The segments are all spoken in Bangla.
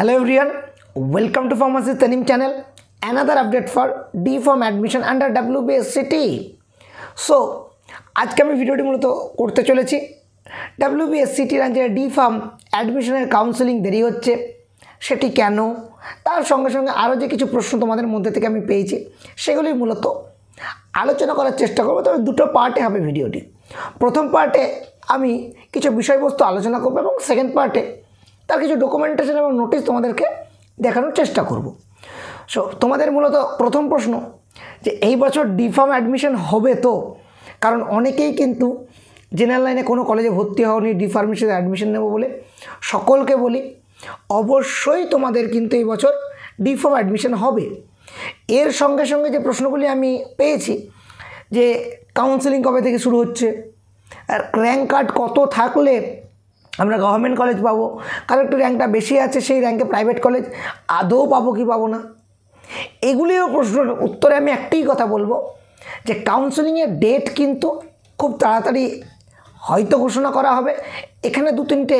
Hello Hello everyone, welcome to Pharmacy Tanim channel. Another update for D form admission under city so আজকে আমি ভিডিওটি মূলত করতে চলেছি ডাব্লিউ সিটির আন্ডারে ডি ফার্ম অ্যাডমিশনের কাউন্সেলিং দেরি হচ্ছে সেটি কেন তার সঙ্গে সঙ্গে আরও যে কিছু প্রশ্ন তোমাদের মধ্যে থেকে আমি পেয়েছি সেগুলি মূলত আলোচনা করার চেষ্টা করবো তবে দুটো পার্টে হবে ভিডিওটি প্রথম পার্টে আমি কিছু বিষয়বস্তু আলোচনা করবো এবং সেকেন্ড পার্টে তার কিছু ডকুমেন্টেশন এবং নোটিশ তোমাদেরকে দেখানোর চেষ্টা করব সো তোমাদের মূলত প্রথম প্রশ্ন যে এই বছর ডিফার্ম অ্যাডমিশন হবে তো কারণ অনেকেই কিন্তু জেনারেল লাইনে কোনো কলেজে ভর্তি হওনি ডিফার্মেশন অ্যাডমিশন নেব বলে সকলকে বলি অবশ্যই তোমাদের কিন্তু এই বছর ডিফার্ম অ্যাডমিশন হবে এর সঙ্গে সঙ্গে যে প্রশ্নগুলি আমি পেয়েছি যে কাউন্সেলিং কবে থেকে শুরু হচ্ছে আর র্যাঙ্ক কার্ড কত থাকলে আমরা গভর্নমেন্ট কলেজ পাবো কারো একটু র্যাঙ্কটা বেশি আছে সেই র্যাঙ্কে প্রাইভেট কলেজ আদৌ পাবো কি পাবো না এগুলিও প্রশ্নের উত্তরে আমি একটাই কথা বলবো যে কাউন্সেলিংয়ের ডেট কিন্তু খুব তাড়াতাড়ি হয়তো ঘোষণা করা হবে এখানে দু তিনটে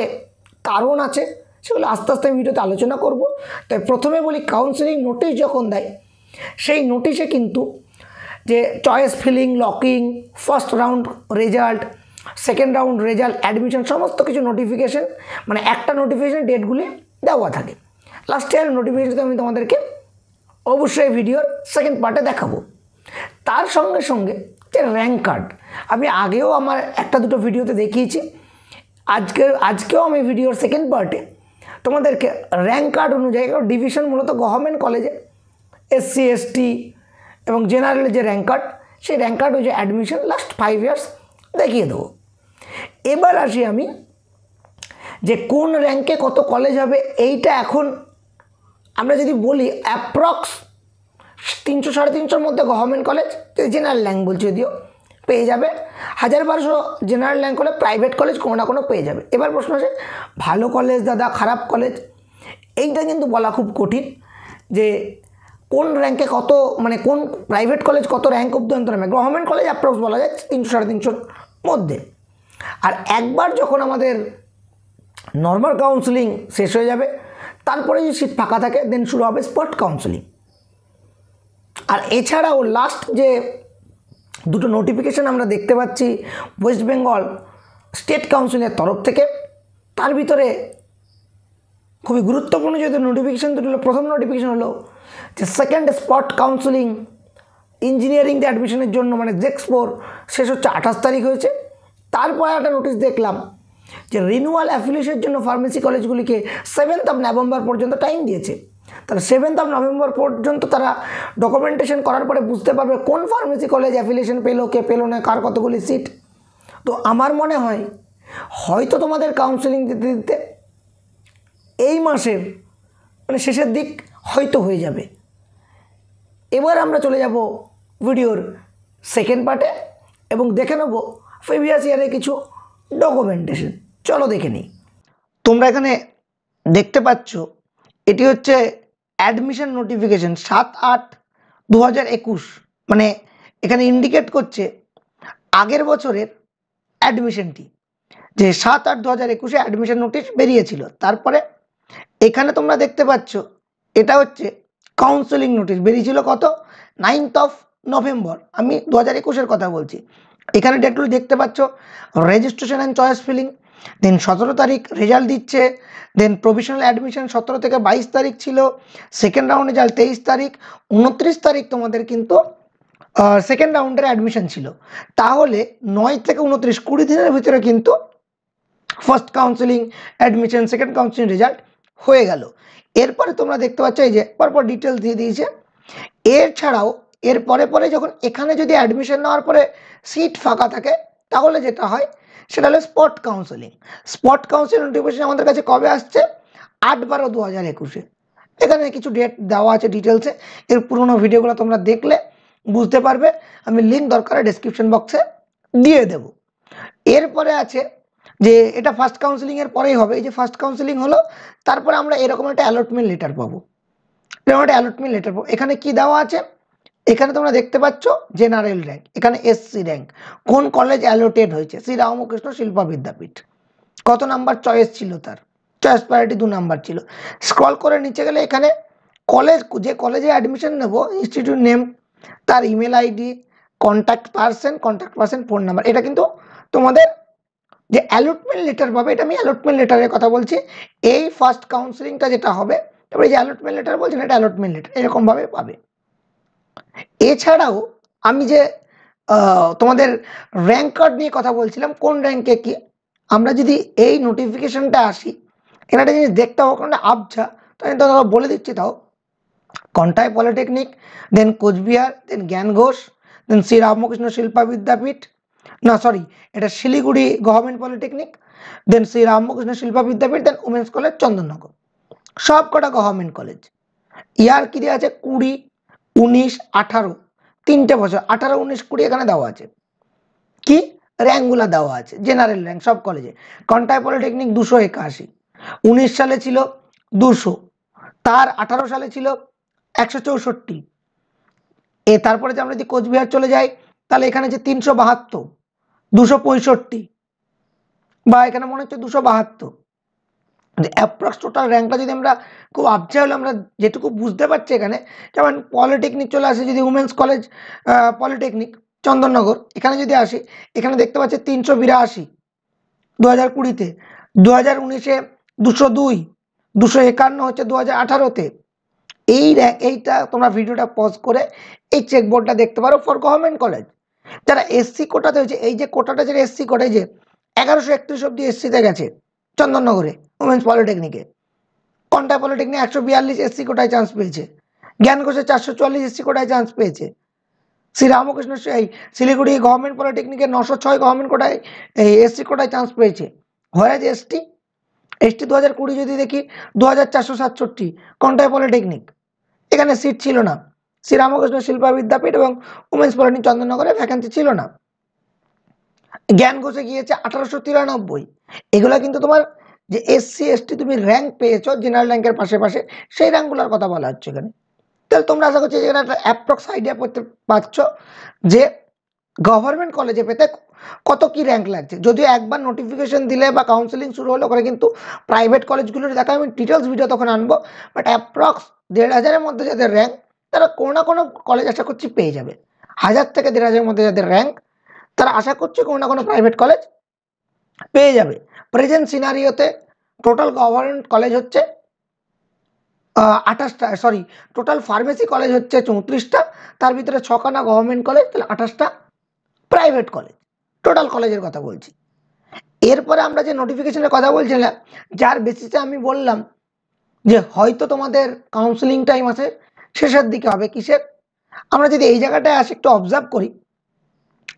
কারণ আছে সেগুলো আস্তে আস্তে আমি ভিডিওতে আলোচনা করব তাই প্রথমে বলি কাউন্সেলিং নোটিশ যখন দেয় সেই নোটিশে কিন্তু যে choice filling locking first round result second round result admission সমস্ত কিছু নোটিফিকেশান মানে একটা নোটিফিকেশান ডেটগুলি দেওয়া থাকে লাস্ট ইয়ার নোটিফিকেশন আমি তোমাদেরকে অবশ্যই ভিডিওর সেকেন্ড পার্টে দেখাবো তার সঙ্গে সঙ্গে যে র্যাঙ্ক কার্ড আমি আগেও আমার একটা দুটো ভিডিওতে দেখিয়েছি আজকে আজকেও আমি ভিডিওর সেকেন্ড পার্টে তোমাদেরকে র্যাঙ্ক কার্ড অনুযায়ী ডিভিশন মূলত গভর্নমেন্ট কলেজে এসসি এসটি এবং জেনারেলের যে র্যাঙ্ক কার্ড সেই র্যাঙ্ক কার্ড অনুযায়ী অ্যাডমিশন লাস্ট ফাইভ ইয়ার্স দেখিয়ে দেবো এবার আসি আমি যে কোন র্যাঙ্কে কত কলেজ হবে এইটা এখন আমরা যদি বলি অ্যাপ্রক্স তিনশো সাড়ে তিনশোর মধ্যে গভর্নমেন্ট কলেজ জেনারেল র্যাঙ্ক বলছি যদিও পেয়ে যাবে হাজার বারোশো জেনারেল র্যাঙ্ক হলে প্রাইভেট কলেজ কোনো না কোনো পেয়ে যাবে এবার প্রশ্ন আছে ভালো কলেজ দাদা খারাপ কলেজ এইটা কিন্তু বলা খুব কঠিন যে কোন র্যাঙ্কে কত মানে কোন প্রাইভেট কলেজ কত র্যাঙ্ক অব্দি অন্তর গভর্নমেন্ট কলেজ অ্যাপ্রক্স বলা যায় তিনশো সাড়ে তিনশোর মধ্যে আর একবার যখন আমাদের নর্মাল কাউন্সিলিং শেষ হয়ে যাবে তারপরে যদি সিট ফাঁকা থাকে দেন শুরু হবে স্পট কাউন্সিলিং আর এছাড়াও লাস্ট যে দুটো নোটিফিকেশান আমরা দেখতে পাচ্ছি ওয়েস্ট বেঙ্গল স্টেট কাউন্সিলের তরফ থেকে তার ভিতরে খুবই গুরুত্বপূর্ণ যেহেতু নোটিফিকেশান দুটো হলো প্রথম নোটিফিকেশান হলো যে সেকেন্ড স্পট কাউন্সিলিং ইঞ্জিনিয়ারিংতে অ্যাডমিশনের জন্য মানে জেক্সপোর শেষ হচ্ছে আঠাশ তারিখ হয়েছে তারপরে একটা নোটিশ দেখলাম যে রিনুয়াল অ্যাফিলিয়েশনের জন্য ফার্মেসি কলেজগুলিকে সেভেন্থ অফ নভেম্বর পর্যন্ত টাইম দিয়েছে তাহলে সেভেন্থ অফ নভেম্বর পর্যন্ত তারা ডকুমেন্টেশন করার পরে বুঝতে পারবে কোন ফার্মেসি কলেজ অ্যাফিলিয়েশন পেলো কে পেলো না কার কতগুলি সিট তো আমার মনে হয় হয়তো তোমাদের কাউন্সেলিং দিতে দিতে এই মাসের মানে শেষের দিক হয়তো হয়ে যাবে এবার আমরা চলে যাব ভিডিওর সেকেন্ড পার্টে এবং দেখে নেব প্রিভিয়াস ইয়ারে কিছু ডকুমেন্টেশন চলো দেখে নিই তোমরা এখানে দেখতে পাচ্ছ এটি হচ্ছে অ্যাডমিশন নোটিফিকেশন সাত আট দু মানে এখানে ইন্ডিকেট করছে আগের বছরের অ্যাডমিশনটি যে সাত আট দু হাজার একুশে অ্যাডমিশান নোটিশ বেরিয়েছিল তারপরে এখানে তোমরা দেখতে পাচ্ছ এটা হচ্ছে কাউন্সেলিং নোটিশ বেরিয়েছিল কত নাইনথ অফ নভেম্বর আমি দু হাজার একুশের কথা বলছি এখানে ডেটগুলো দেখতে পাচ্ছ registration and choice filling then সতেরো তারিখ রেজাল্ট দিচ্ছে দেন প্রভিশনাল অ্যাডমিশন সতেরো থেকে বাইশ তারিখ ছিল সেকেন্ড রাউন্ড রেজাল্ট তেইশ তারিখ উনত্রিশ তারিখ তোমাদের কিন্তু সেকেন্ড রাউন্ডের অ্যাডমিশন ছিল তাহলে নয় থেকে উনত্রিশ কুড়ি দিনের ভিতরে কিন্তু first counselling admission second counselling result হয়ে গেল এরপরে তোমরা দেখতে পাচ্ছ এই যে পরপর ডিটেলস দিয়ে দিয়েছে এছাড়াও এর পরে পরে যখন এখানে যদি অ্যাডমিশন নেওয়ার পরে সিট ফাঁকা থাকে তাহলে যেটা হয় সেটা হলো spot counselling spot counselling notification আমাদের কাছে কবে আসছে আট বারো দু হাজার একুশে এখানে কিছু ডেট দেওয়া আছে ডিটেলসে এর পুরনো ভিডিওগুলো তোমরা দেখলে বুঝতে পারবে আমি লিঙ্ক দরকারে ডেসক্রিপশন বক্সে দিয়ে দেব এরপরে আছে যে এটা ফার্স্ট কাউন্সিলিংয়ের পরেই হবে এই যে ফার্স্ট কাউন্সিলিং হলো তারপরে আমরা এরকম একটা অ্যালটমেন্ট লেটার পাবো এরকম একটা অ্যালটমেন্ট লেটার পাবো এখানে কি দেওয়া আছে এখানে তোমরা দেখতে পাচ্ছ জেনারেল র্যাঙ্ক এখানে এসসি র্যাঙ্ক কোন কলেজ অ্যালোটেড হয়েছে শ্রী রামকৃষ্ণ শিল্পা বিদ্যাপীঠ কত নাম্বার চয়েস ছিল তার চয়েস প্রায়োরিটি দু নাম্বার ছিল স্ক্রল করে নিচে গেলে এখানে কলেজ যে কলেজে অ্যাডমিশন নেব ইনস্টিটিউট নেম তার email ID contact person contact person phone number এটা কিন্তু তোমাদের যে অ্যালটমেন্ট লেটার পাবে এটা আমি অ্যালটমেন্ট লেটারের কথা বলছি এই ফার্স্ট কাউন্সিলিংটা যেটা হবে তারপরে যে অ্যালটমেন্ট লেটার বলছেন এটা অ্যালটমেন্ট লেটার এরকমভাবে পাবে এছাড়াও আমি যে তোমাদের র্যাঙ্ক কার্ড নিয়ে কথা বলছিলাম কোন র্যাঙ্কে কি আমরা যদি এই নোটিফিকেশনটা আসি এখানে একটা জিনিস দেখতে হবে কোনটা আবছা তো আমি তোমাকে বলে দিচ্ছি তাও Contai polytechnic then Coochbehar then Gyan Ghosh দেন শ্রী রামকৃষ্ণ শিল্পা বিদ্যাপীঠ না সরি এটা Siliguri government polytechnic then Shri Ramakrishna Shilpa Vidyapith then women's college Chandannagar সব কটা গভর্নমেন্ট কলেজ ইয়ার কি দেওয়া আছে কুড়ি উনিশ আঠারো তিনটে বছর আঠারো উনিশ কুড়ি এখানে দেওয়া আছে কি র্যাঙ্কগুলো দেওয়া আছে জেনারেল র্যাঙ্ক সব কলেজে কন্টায় পলিটেকনিক দুশো একাশি উনিশ সালে ছিল দুশো তার আঠারো সালে ছিল একশো চৌষট্টি এ তারপরে যে আমরা যদি কোচবিহার চলে যাই তাহলে এখানে যে তিনশো বাহাত্তর দুশো পঁয়ষট্টি বা এখানে মনে হচ্ছে দুশো বাহাত্তর অ্যাপ্রক্স টোটাল র্যাঙ্কটা যদি আমরা খুব আপচে হলে আমরা যেটুকু বুঝতে পারছি এখানে যেমন পলিটেকনিক চলে আসে যদি উমেন্স কলেজ পলিটেকনিক চন্দননগর এখানে যদি আসি এখানে দেখতে পাচ্ছি তিনশো বিরাশি দু হাজার কুড়িতে দু হাজার উনিশে দুশো দুই দুশো একান্ন হচ্ছে দু হাজার আঠারোতে এই এইটা তোমরা ভিডিওটা পজ করে এই চেকবোর্ডটা দেখতে পারো ফর গভর্নমেন্ট কলেজ যারা এসসি কোটাতে হয়েছে এই যে কোটাটা যেটা এসসি কোটায় যে এগারোশো একত্রিশ অব্দি এসসিতে গেছে চন্দননগরে উমেন্স পলিটেকনিকে কন্টায় পলিটেকনিক একশো বিয়াল্লিশ এসসি কোটায় চান্স পেয়েছে জ্ঞান চারশো চুয়াল্লিশ এসসি কোটায় চান্স পেয়েছে শ্রী রামকৃষ্ণ এই শিলিগুড়ি গভর্নমেন্ট পলিটেকনিকে নশো ছয় গভর্নমেন্ট কোটায় এই এসসি কোটায় চান্স পেয়েছে হোয়ারাজ এসটি এসটি দু হাজার কুড়ি যদি দেখি দু হাজার চারশো সাতষট্টি কন্টায় পলিটেকনিক এখানে সিট ছিল না শ্রীরামকৃষ্ণ শিল্পা বিদ্যাপীঠ এবং উমেন্স পলিটেকনিক চন্দননগরে ভ্যাকান্সি ছিল না জ্ঞান ঘোষে গিয়েছে আঠারোশো তিরানব্বই এগুলা কিন্তু তোমার যে এসসি এসটি তুমি র্যাঙ্ক পেয়েছো জেনারেল র্যাঙ্কের পাশে পাশে সেই র্যাঙ্কগুলোর কথা বলা হচ্ছে এখানে তাহলে তোমরা আশা করছি যেখানে একটা অ্যাপ্রক্স আইডিয়া করতে পারছ যে গভর্নমেন্ট কলেজে পেতে কত কি র্যাঙ্ক লাগছে যদিও একবার নোটিফিকেশন দিলে বা কাউন্সেলিং শুরু হলে ওখানে কিন্তু প্রাইভেট কলেজগুলোর দেখা আমি ডিটেলস ভিডিও তখন আনবো বাট অ্যাপ্রক্স দেড় হাজারের মধ্যে যাদের র্যাঙ্ক তারা কোনো না কোনো কলেজ আশা করছি পেয়ে যাবে হাজার থেকে দেড় হাজারের মধ্যে যাদের র্যাঙ্ক তারা আশা করছে কোনো না কোনো প্রাইভেট কলেজ পেয়ে যাবে প্রেজেন্ট সিনারিওতে টোটাল গভর্নমেন্ট কলেজ হচ্ছে আঠাশটা সরি টোটাল ফার্মেসি কলেজ হচ্ছে চৌত্রিশটা তার ভিতরে ছখানা গভর্নমেন্ট কলেজ তাহলে আঠাশটা প্রাইভেট কলেজ টোটাল কলেজের কথা বলছি এরপরে আমরা যে নোটিফিকেশনের কথা বলছিলাম যার বেসিসে আমি বললাম যে হয়তো তোমাদের কাউন্সিলিং টাইম আছে শেষের দিকে হবে কিসের আমরা যদি এই জায়গাটায় আসি একটু অবজার্ভ করি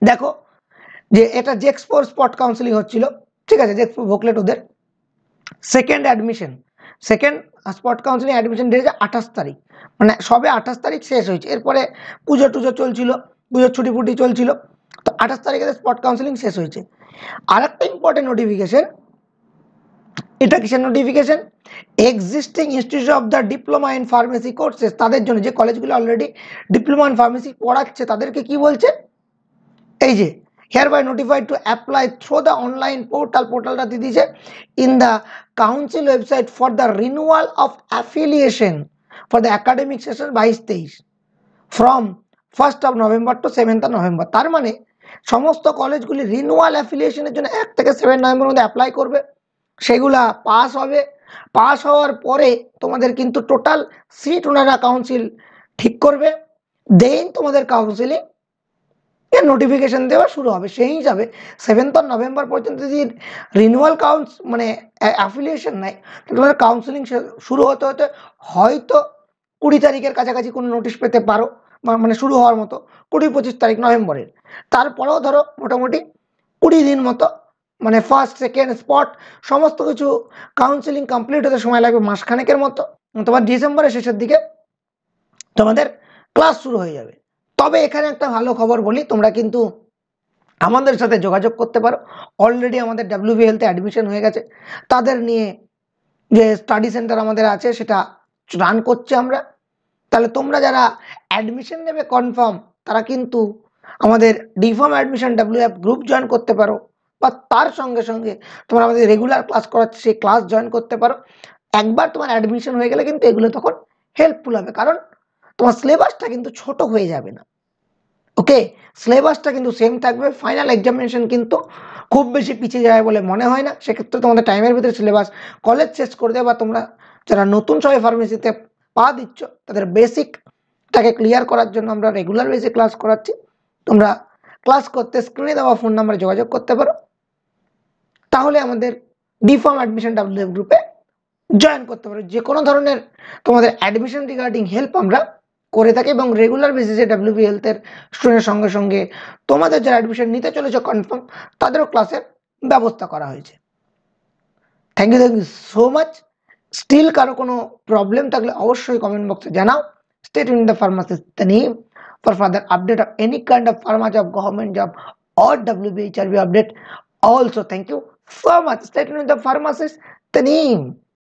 দেখো যে এটা জেক্সপোর স্পট কাউন্সিলিং হচ্ছিল ঠিক আছে জেক্সপোর ভোকলেট ওদের second admission second spot counselling admission হচ্ছে আঠাশ তারিখ মানে সবে আঠাশ তারিখ শেষ হয়েছে এরপরে পুজো টুজো চলছিল পুজোর ছুটি ফুটি চলছিল তো আঠাশ তারিখে স্পট কাউন্সিলিং শেষ হয়েছে আর একটা ইম্পর্টেন্ট নোটিফিকেশন এটা কিসের notification existing institute of the diploma in pharmacy courses তাদের জন্য যে কলেজগুলো অলরেডি ডিপ্লোমা ইন ফার্মেসি পড়াচ্ছে তাদেরকে কি বলছে এই যে hereby notified to apply through the online portal portalটা দিয়ে দিয়েছে in the council website for the renewal of affiliation for the academic session 22 23 from 1st of November to 7th of November তার মানে সমস্ত কলেজগুলি রিনুয়াল অ্যাফিলিয়েশনের জন্য এক থেকে সেভেন নভেম্বরের মধ্যে অ্যাপ্লাই করবে সেগুলা পাস হবে পাস হওয়ার পরে তোমাদের কিন্তু টোটাল সিট ওনারা কাউন্সিল ঠিক করবে দেন তোমাদের কাউন্সিলিং এর নোটিফিকেশান দেওয়া শুরু হবে সেই হিসাবে সেভেন্থ অফ নভেম্বর পর্যন্ত যদি রিনিউয়াল কাউন্স মানে অ্যাফিলিয়েশন নেয় তোমাদের কাউন্সিলিং শুরু হতে হতে হয়তো কুড়ি তারিখের কাছাকাছি কোনো নোটিশ পেতে পারো মানে শুরু হওয়ার মতো কুড়ি পঁচিশ তারিখ নভেম্বরের তারপরেও ধরো মোটামুটি কুড়ি দিন মতো মানে ফার্স্ট সেকেন্ড স্পট সমস্ত কিছু কাউন্সিলিং কমপ্লিট হতে সময় লাগবে মাসখানেকের মতো তোমার ডিসেম্বরের শেষের দিকে তোমাদের ক্লাস শুরু হয়ে যাবে তবে এখানে একটা ভালো খবর বলি তোমরা কিন্তু আমাদের সাথে যোগাযোগ করতে পারো অলরেডি আমাদের ডাব্লিউবি হেলথে অ্যাডমিশন হয়ে গেছে তাদের নিয়ে যে স্টাডি সেন্টার আমাদের আছে সেটা রান করছে আমরা তাহলে তোমরা যারা অ্যাডমিশন নেবে কনফার্ম তারা কিন্তু আমাদের D Pharm admission W F group join করতে পারো বা তার সঙ্গে সঙ্গে তোমরা আমাদের রেগুলার ক্লাস করাচ্ছে সেই ক্লাস জয়েন করতে পারো একবার তোমার অ্যাডমিশন হয়ে গেলে কিন্তু এগুলো তখন হেল্পফুল হবে কারণ তোমার সিলেবাসটা কিন্তু ছোট হয়ে যাবে না ওকে সিলেবাসটা কিন্তু সেম থাকবে ফাইনাল এক্সামিনেশন কিন্তু খুব বেশি পিছিয়ে যাবে বলে মনে হয় না সেক্ষেত্রে তোমাদের টাইমের ভিতরে সিলেবাস কলেজ শেষ করে দেয় বা তোমরা যারা নতুন সবাই ফার্মেসিতে পা দিচ্ছ তাদের বেসিকটাকে ক্লিয়ার করার জন্য আমরা রেগুলার বেসে ক্লাস করাচ্ছি তোমরা ক্লাস করতে স্ক্রিনে দেওয়া ফোন নাম্বারে যোগাযোগ করতে পারো তাহলে আমাদের ডিফর্ম অ্যাডমিশন ডাব্লিউ গ্রুপে জয়েন করতে পারো যে কোনো ধরনের তোমাদের অ্যাডমিশন রিগার্ডিং হেল্প আমরা করে থাকে এবং রেগুলার বেসিসে ডাব্লিউবি হেলথের স্টুডেন্টের সঙ্গে সঙ্গে তোমাদের যারা অ্যাডমিশন নিতে চলেছে কনফার্ম তাদেরও ক্লাসের ব্যবস্থা করা হয়েছে thank you thank you so much still কারো কোনো প্রবলেম থাকলে অবশ্যই কমেন্ট বক্সে জানাও state in the pharmacist name for further update of any kind of job job, government job or WBHRB update. Also, thank you থ্যাংক ইউ Stay tuned with the pharmacist, the name.